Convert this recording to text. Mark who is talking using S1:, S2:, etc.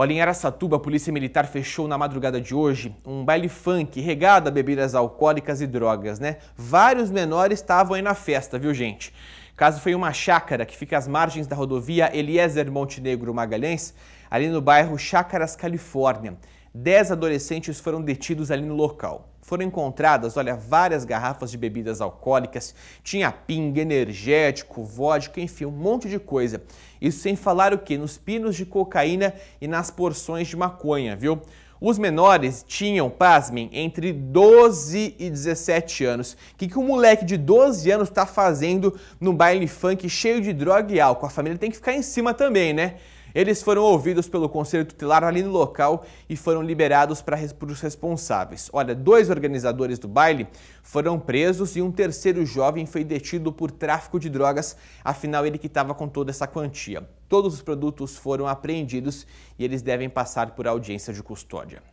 S1: Olha, em Araçatuba, a Polícia Militar fechou na madrugada de hoje um baile funk regado a bebidas alcoólicas e drogas, né? Vários menores estavam aí na festa, viu, gente? O caso foi uma chácara que fica às margens da rodovia Eliezer Montenegro Magalhães, ali no bairro Chácaras, Califórnia. Dez adolescentes foram detidos ali no local. Foram encontradas, olha, várias garrafas de bebidas alcoólicas, tinha ping energético, vodka, enfim, um monte de coisa. Isso sem falar o que? Nos pinos de cocaína e nas porções de maconha, viu? Os menores tinham, pasmem, entre 12 e 17 anos. O que, que um moleque de 12 anos está fazendo num baile funk cheio de droga e álcool? A família tem que ficar em cima também, né? Eles foram ouvidos pelo conselho tutelar ali no local e foram liberados para os responsáveis. Olha, dois organizadores do baile foram presos e um terceiro jovem foi detido por tráfico de drogas, afinal ele que estava com toda essa quantia. Todos os produtos foram apreendidos e eles devem passar por audiência de custódia.